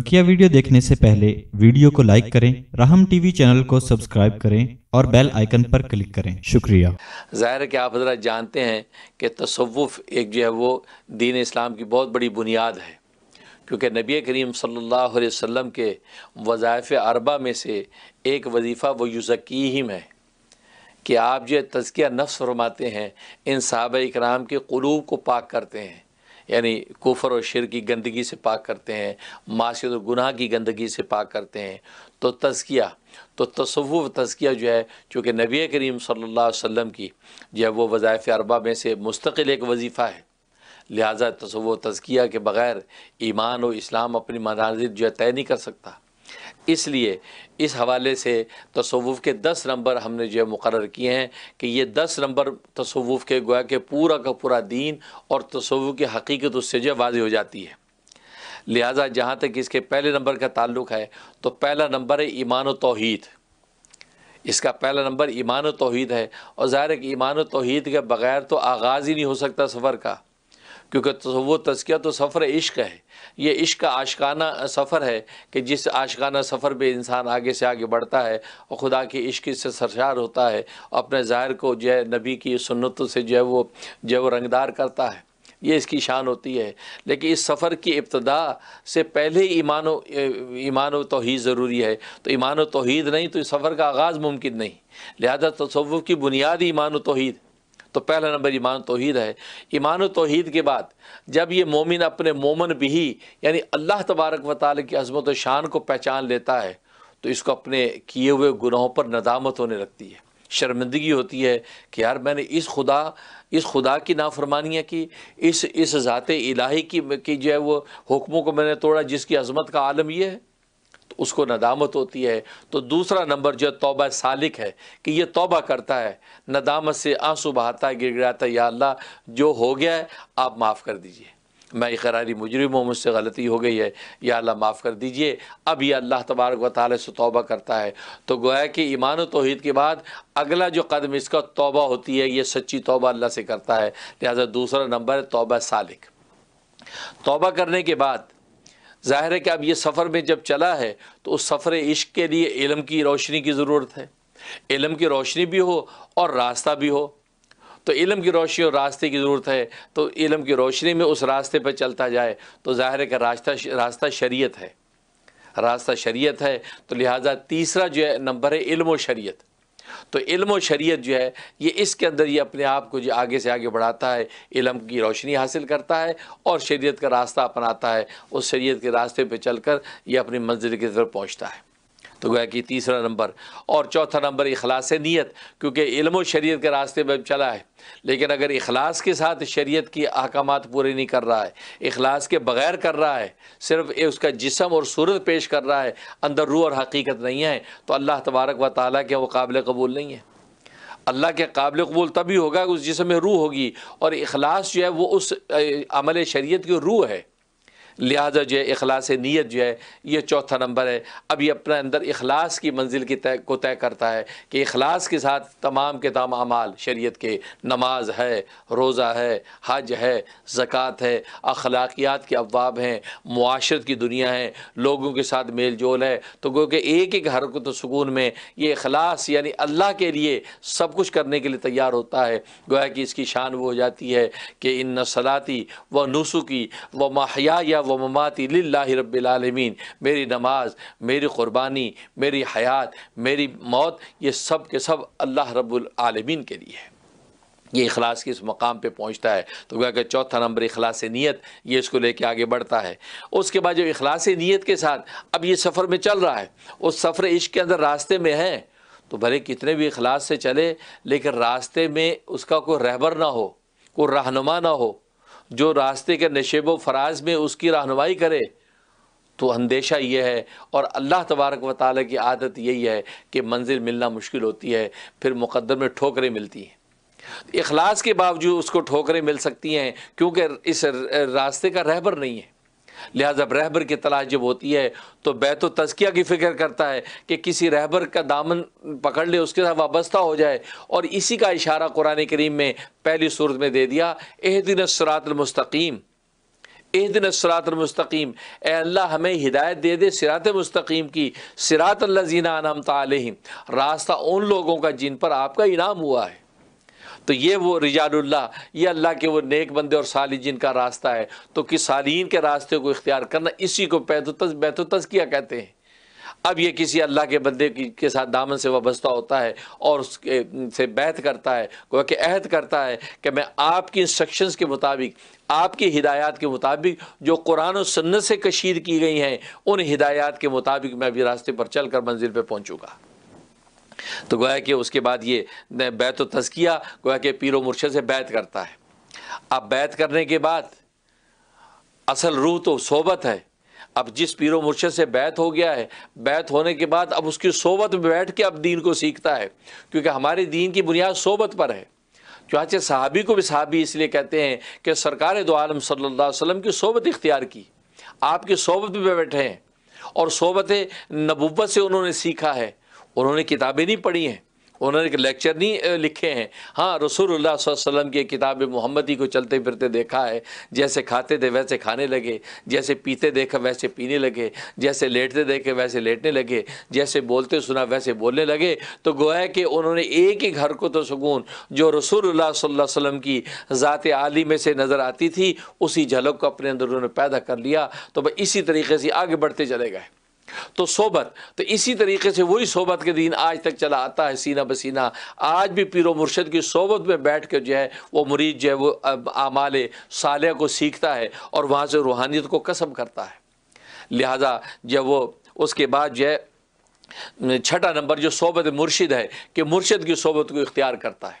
बकिया वीडियो देखने से पहले वीडियो को लाइक करें राहम टीवी चैनल को सब्सक्राइब करें और बेल आइकन पर क्लिक करें शुक्रिया ज़ाहिर है कि आप जरा जानते हैं कि तसवुफ़ एक जो है वो दीन इस्लाम की बहुत बड़ी बुनियाद है क्योंकि नबी करीम सल्लल्लाहु अलैहि वसल्लम के वजायफ़ अरबा में से एक वजीफ़ा वो युजकीम है कि आप जो है तज़किया नफ्स फरमाते हैं इन सहाबा कराम के क़लूब को पाक करते हैं यानी कुफर और शिर की गंदगी से पाक करते हैं मासीत और गुनाह की गंदगी से पाक करते हैं तो तज़किया तो तसव्व तज़किया जो है चूँकि नबी करीम सल्ला अलैहि की जो है वो वज़ाइफ़ अरबा में से मुस्तकिल एक वजीफ़ा है लिहाजा तसव्व तज़किया के बग़ैर ईमान और इस्लाम अपनी मनाजिर जो है तय नहीं कर सकता इसलिए इस हवाले से तसवुफ़ के दस नंबर हमने जो है मुकर किए हैं कि ये दस नंबर तसवुफ़ के गोया के पूरा का पूरा दीन और तसवुफ़ की हकीकत उससे जो वाज हो जाती है लिहाजा जहाँ तक इसके पहले नंबर का ताल्लुक है तो पहला नंबर है ईमान तोहद इसका पहला नंबर ईमान तोहद है और ज़ाहिर है कि ईमान तोहद के बग़ैर तो आगाज़ ही नहीं हो सकता सफ़र का क्योंकि तो वो तस्किया तो सफ़र इश्क है ये इश्क का आशकाना सफ़र है कि जिस आशकाना सफ़र पर इंसान आगे से आगे बढ़ता है और खुदा के इश्क से सरशार होता है अपने ज़ाहिर को जो है नबी की सुन्नतों से जो है वो जो है वो रंगदार करता है ये इसकी शान होती है लेकिन इस सफ़र की इब्तदा से पहले ईमान ईमान तोहद ज़रूरी है तो ईमान तोहद नहीं तो इस सफ़र का आगाज़ मुमकिन नहीं लिहाजा तसवुफ़ की बुनियाद ईमान तोहद तो पहला नंबर ईमान तोहद है ईमान तोहद के बाद जब ये मोमिन अपने मोमन भी यानी अल्लाह तबारक व ताल की अजमत शान को पहचान लेता है तो इसको अपने किए हुए गुनाहों पर नदामत होने लगती है शर्मिंदगी होती है कि यार मैंने इस खुदा इस खुदा की नाफरमानियाँ की इस इस ज़ात इलाही की, की जो है वो हुक्मों को मैंने तोड़ा जिसकी अजमत का आलम यह है तो उसको नदामत होती है तो दूसरा नंबर जो तोबा सालिक है कि ये तोबा करता है नदामत से आंसू बहाता है गिराता है या अल्लाह जो हो गया है आप माफ़ कर दीजिए मैं इकरारी मुजरिम हूँ मुझसे गलती हो गई है या अल्लाह माफ़ कर दीजिए अब यह अल्लाह तबारक व ताली से तौबा करता है तो गोया कि ईमान तोहद के बाद अगला जो कदम इसका तौबा होती है ये सच्ची तौबा अल्लाह से करता है लिहाजा दूसरा नंबर है तौबा सालिक तौबा करने के बाद ज़ाहिर है कि अब ये सफ़र में जब चला है तो उस सफ़र इश्क के लिए इलम की रोशनी की ज़रूरत है इलम की रोशनी भी हो और रास्ता भी हो तो इलम की रोशनी और रास्ते की ज़रूरत है तो इलम की रोशनी में उस रास्ते पर चलता जाए तो ज़ाहिर है कि रास्ता रास्ता शरीयत है रास्ता शरीयत है तो लिहाजा तीसरा जो है नंबर है इल्म शरीयत तो इल्म शरीयत जो है ये इसके अंदर ये अपने आप को जो आगे से आगे बढ़ाता है इलम की रोशनी हासिल करता है और शरीयत का रास्ता अपनाता है उस शरीयत के रास्ते पर चल कर ये अपनी मंजिल की तरफ पहुँचता है तो गोया कि तीसरा नंबर और चौथा नंबर अखलास नीयत क्योंकि इल्म शरीत के रास्ते में चला है लेकिन अगर अखलास के साथ शरीत की अहकाम पूरे नहीं कर रहा है अखलास के बगैर कर रहा है सिर्फ उसका जिसम और सूरत पेश कर रहा है अंदर रू और हकीकत नहीं है तो अल्लाह तबारक व ताली के वो काबिल कबूल नहीं है अल्लाह के काबिल कबूल तभी होगा उस जिसम में रूह होगी और अखलास जो है वो उस अमल शरीत की रूह है लिहाजा जो है अखलास नीयत जो है ये चौथा नंबर है अब ये अपने अंदर अखलास की मंजिल की तय को तय करता है कि अखलास के साथ तमाम के तमाम अमाल शरीत के नमाज है रोज़ा है हज है ज़क़़त है अखलाकियात के अवाब हैं माशरत की दुनिया है लोगों के साथ मेल जोल है तो गो एक एक हरकत तो सुकून में ये अखलास यानी अल्लाह के लिए सब कुछ करने के लिए तैयार होता है गोया कि इसकी शान वो हो जाती है कि इन सलाती व नुसुकी व माहिया व ममाती लाला रबालमीन मेरी नमाज मेरी क़ुरबानी मेरी हयात मेरी मौत ये सब के सब अल्लाह रबालमीन के लिए है ये अखलास के इस मकाम पे पहुंचता है तो क्या कि चौथा नंबर अखलास नीयत ये इसको लेके आगे बढ़ता है उसके बाद जो अखलास नीयत के साथ अब ये सफ़र में चल रहा है उस सफ़र इश्क के अंदर रास्ते में है तो भले कितने भी अखलास से चले लेकिन रास्ते में उसका कोई रहबर ना हो कोई रहनुमा ना हो जो रास्ते के नशेब व फराज में उसकी रहनमाई करे तो अंदेशा ये है और अल्लाह तबारक व ताली की आदत यही है कि मंजिल मिलना मुश्किल होती है फिर मुकदर में ठोकरें मिलती हैं इखलास के बावजूद उसको ठोकरें मिल सकती हैं क्योंकि इस रास्ते का रहबर नहीं है लिहाजा रहबर की तलाश जब होती है तो बैतो तस्किया की फ़िक्र करता है कि किसी रहबर का दामन पकड़ ले उसके साथ वाबस्ता हो जाए और इसी का इशारा कुरान करीम में पहली सूरत में दे दिया एह दिन सरातमस्तकीम एह दिन सरातमस्तकीम एल्ला हमें हिदायत दे दे सिरात मस्तकीम की सिरात लजीना अनम रास्ता उन लोगों का जिन पर आपका इनाम हुआ है तो ये वो रिजाल्ला ये अल्लाह के वो नेक बंदे और साली जिनका रास्ता है तो कि सालीन के रास्ते को इख्तियार करना इसी को पैतुतस बैतुतस किया कहते हैं अब ये किसी अल्लाह के बंदे के साथ दामन से वाबस्ता होता है और उसके से बैत करता है वह कि अहद करता है कि मैं आपकी इंस्ट्रक्शंस के मुताबिक आपकी हिदायत के मुताबिक जो कुरान और सन्नत से कशीद की गई हैं उन हिदायत के मुताबिक मैं अभी रास्ते पर चल कर मंजिल पर पहुँचूँगा तो गोया कि उसके बाद ये बैत तस्किया तो गोया कि पीर मुर्शद से बैत करता है अब बैत करने के बाद असल रूह तो सोबत है अब जिस पीर मुर्शद से बैत हो गया है बैत होने के बाद अब उसकी सोबत में बैठ के अब दीन को सीखता है क्योंकि हमारे दीन की बुनियाद सोबत पर है चुनाचे सहाबी को भी सहाबी इसलिए कहते हैं कि सरकार दो आलम सल्ला वसम की सोबत इख्तियार की आपकी सोबत में बैठे हैं और सोबत नबूबत से उन्होंने सीखा है उन्होंने किताबें नहीं पढ़ी हैं उन्होंने लेक्चर नहीं लिखे हैं हाँ रसूलुल्लाह वसल्लम की किताब मोहम्मदी को चलते फिरते देखा है जैसे खाते थे वैसे खाने लगे जैसे पीते देखा वैसे पीने लगे जैसे लेटते देखे वैसे लेटने लगे जैसे बोलते सुना वैसे बोलने लगे तो गोया कि उन्होंने एक ही घर को तो सुकून जो रसूलुल्लाह वसल्लम की ज़ात आली में से नज़र आती थी उसी झलक को अपने अंदर उन्होंने पैदा कर लिया तो वह इसी तरीके से आगे बढ़ते चले गए तो सोबत तो इसी तरीके से वही सोबत के दिन आज तक चला आता है सीना बसीना आज भी पीरो मुर्शद की सोबत में बैठ कर जो है वो मरीज जो है वो आमाल साल को सीखता है और वहाँ से रूहानियत को कसम करता है लिहाजा जब वो उसके बाद जो है छठा नंबर जो सोबत मुर्शिद है कि मुर्शद की सोबत को इख्तियार करता है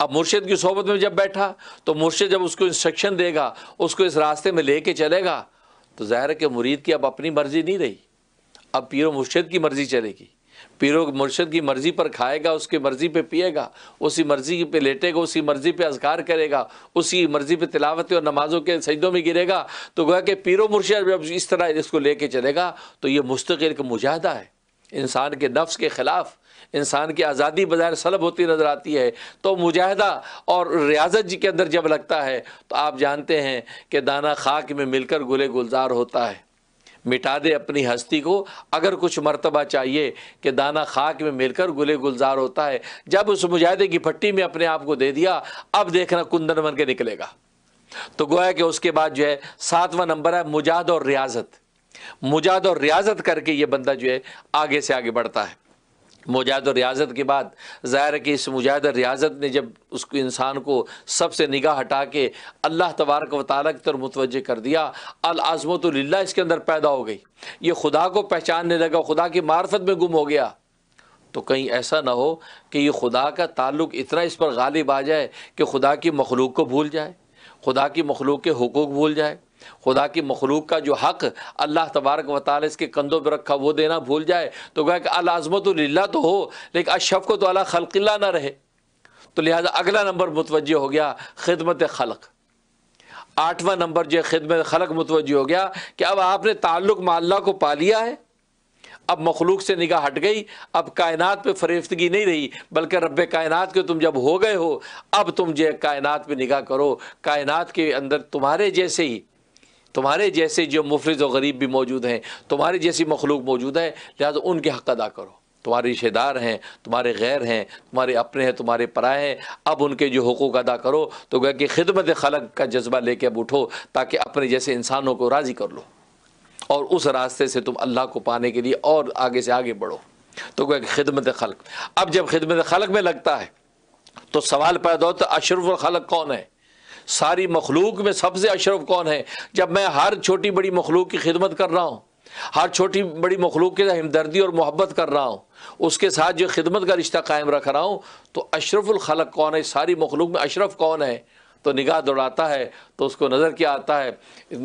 अब मुर्शद की सोबत में जब बैठा तो मुर्शद जब उसको इंस्ट्रक्शन देगा उसको इस रास्ते में लेके चलेगा तो ज़ाहिर है कि मुरीद की अब अपनी मर्ज़ी नहीं रही अब पीर मुर्शद की मर्ज़ी चलेगी पीर मुर्शद की मर्ज़ी पर खाएगा उसकी मर्ज़ी पे पिएगा उसी मर्ज़ी पे लेटेगा उसी मर्ज़ी पे अजगार करेगा उसी मर्ज़ी पे तिलावत और नमाज़ों के सजदों में गिरेगा तो गोया कि पीर मुर्शद जब इस तरह इसको कर चलेगा तो ये मुस्तकिल का मुजाहदा है इंसान के नफ्स के ख़िलाफ़ इंसान की आज़ादी बाजार सलब होती नज़र आती है तो मुजाहदा और रियाजत जी के अंदर जब लगता है तो आप जानते हैं कि दाना खाक में मिलकर गुले गुलजार होता है मिटा दे अपनी हस्ती को अगर कुछ मरतबा चाहिए कि दाना खाक में मिलकर गुले गुलजार होता है जब उस मुजाहिदे की भट्टी में अपने आप को दे दिया अब देखना कुंदन बन के निकलेगा तो गोया कि उसके बाद जो है सातवां नंबर है मुजाद और रियाजत मुजाद और रियाजत करके ये बंदा जो है आगे से आगे बढ़ता है मुजाहद रियाजत के बाद ज़ाहिर है कि इस मुजाहद रियाजत ने जब उस इंसान को सबसे निगाह हटा के अल्लाह तबारक व तर की तरफ मुतवजह कर दिया अलाजमत इसके अंदर पैदा हो गई ये खुदा को पहचानने लगा खुदा की मार्फत में गुम हो गया तो कहीं ऐसा ना हो कि ये खुदा का ताल्लुक इतना इस पर गालिब आ जाए कि खुदा की मखलूक को भूल जाए खुदा की मखलूक के हकूक़ भूल जाए खुदा की मखलूक का जो हक अल्लाह तबारक वाली इसके कंधों पर रखा वो देना भूल जाए तो गया कि अलाजमत ला तो हो लेकिन अशफ को तो अला खलकिल्ला ना रहे तो लिहाजा अगला नंबर मुतवजह हो गया खिदमत खलक आठवां नंबर जो खिदमत खलक मुतवजह हो गया कि अब आपने ताल्लुक माल्ला को पा लिया है अब मखलूक से निगाह हट गई अब कायनात पे फरेफ्तगी नहीं रही बल्कि रब कायनात के तुम जब हो गए हो अब तुम जो कायनात पे निगाह करो कायनात के अंदर तुम्हारे जैसे ही तुम्हारे जैसे जो मुफरज और गरीब भी मौजूद हैं तुम्हारे जैसी मखलूक मौजूद है लिहाजा उनके हक अदा करो तुम्हारे रिश्तेदार हैं तुम्हारे गैर हैं तुम्हारे अपने हैं तुम्हारे पराए हैं अब उनके जो हकूक अदा करो तो गया कि खिदमत खलक का जज्बा लेके अब उठो ताकि अपने जैसे इंसानों को राज़ी कर लो और उस रास्ते से तुम अल्लाह को पाने के लिए और आगे से आगे बढ़ो तो गया कि खिदमत खलक अब जब खिदमत खलक में लगता है तो सवाल पैदा होता अशरफ खलक कौन है सारी मखलूक में सबसे अशरफ कौन है जब मैं हर छोटी बड़ी मखलूक की खिदमत कर रहा हूँ हर छोटी बड़ी मखलूक के हमदर्दी और मोहब्बत कर रहा हूँ उसके साथ जो खिदमत का रिश्ता कायम रख रहा हूँ तो अशरफुल खलक कौन है सारी मखलूक में अशरफ कौन है तो निगाह दौड़ाता है तो उसको नज़र क्या आता है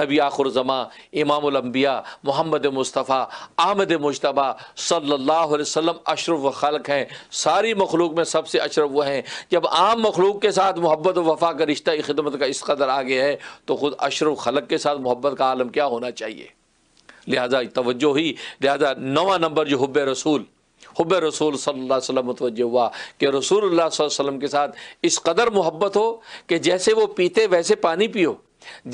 नबी जमा इमामबिया मोहम्मद मुस्तफ़ा आमद मुशतबा सल्ला वसम अशरफ व खलक हैं सारी मखलूक में सबसे अशरफ वह हैं जब आम मखलूक के साथ मोहब्बत व वफ़ा का रिश्ता खिदमत का इस कदर आ गया है तो ख़ुद अशरफ खलक के साथ मोहब्बत का आलम क्या होना चाहिए लिहाजा तोज्जो ही लिहाजा नवा नंबर जो हब रसूल हब रसूल सल्ला वसम हुआ कि रसूल वसम के साथ इस कदर मोहब्बत हो कि जैसे वो पीते वैसे पानी पियो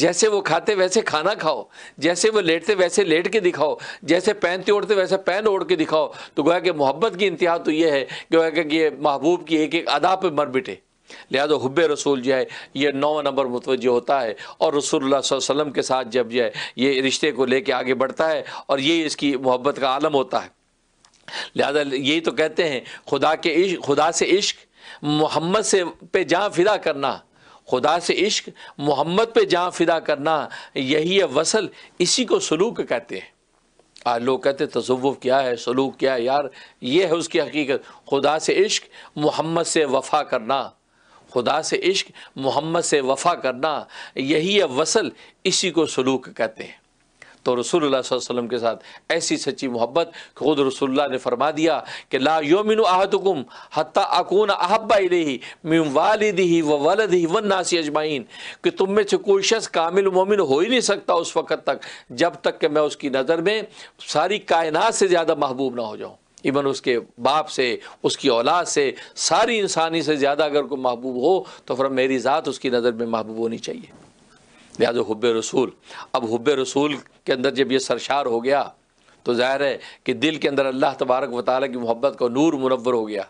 जैसे वो खाते वैसे खाना खाओ जैसे वो लेटते वैसे लेट के दिखाओ जैसे पहनते ओढ़ते वैसे पहन ओढ़ के दिखाओ तो गोया कि मोहब्बत की इंतहा तो ये है कि गोया कि ये महबूब की एक एक अदा पर मर बिटे लिहाजा हब रसूल जो है ये नौ नंबर मुतवजह होता है और रसूलुल्लाह वसम के साथ जब जो है ये रिश्ते को लेके आगे बढ़ता है और ये इसकी मोहब्बत का आलम होता है लिहाजा यही तो कहते हैं खुदा के इश्क खुदा से इश्क मोहम्मद से पे जहाँ फिदा करना खुदा से इश्क मोहम्मद पे जहाँ फिदा करना यही है वसल इसी को सलूक कहते हैं आज लोग कहते तसवुफ़ क्या है सलूक क्या है यार ये है उसकी हकीकत खुदा से इश्क मोहम्मद से वफ़ा करना खुदा से इश्क मोहम्मद से वफ़ा करना यही है वसल इसी को सलूक कहते हैं तो रसूल के साथ ऐसी सच्ची मोहब्बत खुद रसोल्ला ने फरमा दिया कि ला योमिन आहतकुम हत्ता अकून अहब्बा ही मिम वालद ही व वलद ही व नासी अजमाइन कि तुम में से कोई शख्स कामिल मोमिन हो ही नहीं सकता उस वक़्त तक जब तक कि मैं उसकी नज़र में सारी कायनात से ज़्यादा महबूब ना हो जाऊँ इवन उसके बाप से उसकी औलाद से सारी इंसानी से ज़्यादा अगर कोई महबूब हो तो फिर मेरी ज़ात उसकी नज़र में महबूब होनी चाहिए लिहाज़ो हब रसूल अब हब रसूल के अंदर जब यह सरशार हो गया तो ज़ाहिर है कि दिल के अंदर अल्लाह तबारक वाली की मोहब्बत का नूर मुनवर हो गया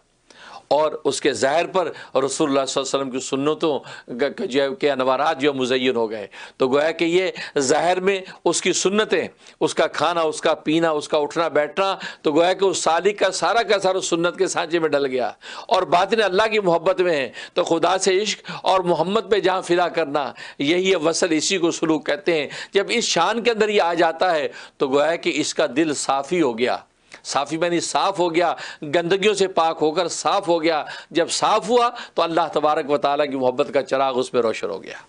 और उसके ज़ाहिर पर रसूल वसम की सुन्नतों जो के अनवारात जो मुजैन हो गए तो गोया कि ये ज़ाहिर में उसकी सुन्नतें उसका खाना उसका पीना उसका उठना बैठना तो गोया कि उस सालिक का सारा का सारा सुन्नत के सांचे में डल गया और ने अल्लाह की मोहब्बत में है तो खुदा से इश्क और मोहम्मद पर जहाँ फिदा करना यही है वसल इसी को सलूक कहते हैं जब इस शान के अंदर ये आ जाता है तो गोया कि इसका दिल साफ़ी हो गया साफ़ी बनी साफ़ हो गया गंदगियों से पाक होकर साफ़ हो गया जब साफ़ हुआ तो अल्लाह तबारक वाल की मोहब्बत का चराग उस पर रोशन हो गया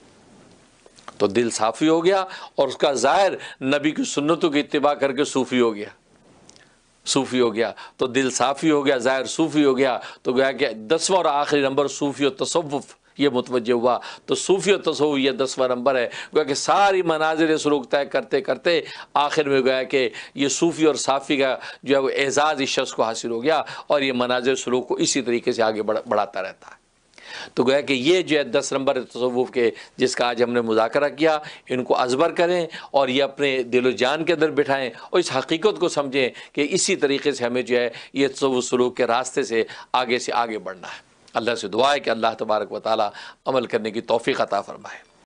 तो दिल साफ़ी हो गया और उसका ज़ाहिर नबी की सुन्नतों की इतबा करके सूफ़ी हो गया सूफ़ी हो गया तो दिल साफ़ी हो गया ज़ाहिर सूफ़ी हो गया तो गया कि दसवा और आखिरी नंबर सूफ़ी और तसवुफ़ ये मुतवजह हुआ तो सूफी और तसव तो यह दसवा नंबर है गोया कि सारी मनाजिर सलूक तय करते करते आखिर में गोया कि ये सूफी और साफ़ी का जो है वो एजाज़ इस शख्स को हासिल हो गया और ये मनाजिर सलूक को इसी तरीके से आगे बढ़, बढ़ाता रहता है तो गया कि ये जो है दस नंबर तसवुफ़ के जिसका आज हमने मुजाकरा किया इनको अजबर करें और ये अपने दिलो जान के अंदर बिठाएं और इस हकीकत को समझें कि इसी तरीके से हमें जो है ये तसव सलूक के रास्ते से आगे से आगे बढ़ना है अल्लाह से दुआ है कि अल्लाह तबारक व ताली अमल करने की तोफ़ी अता फ़रमाए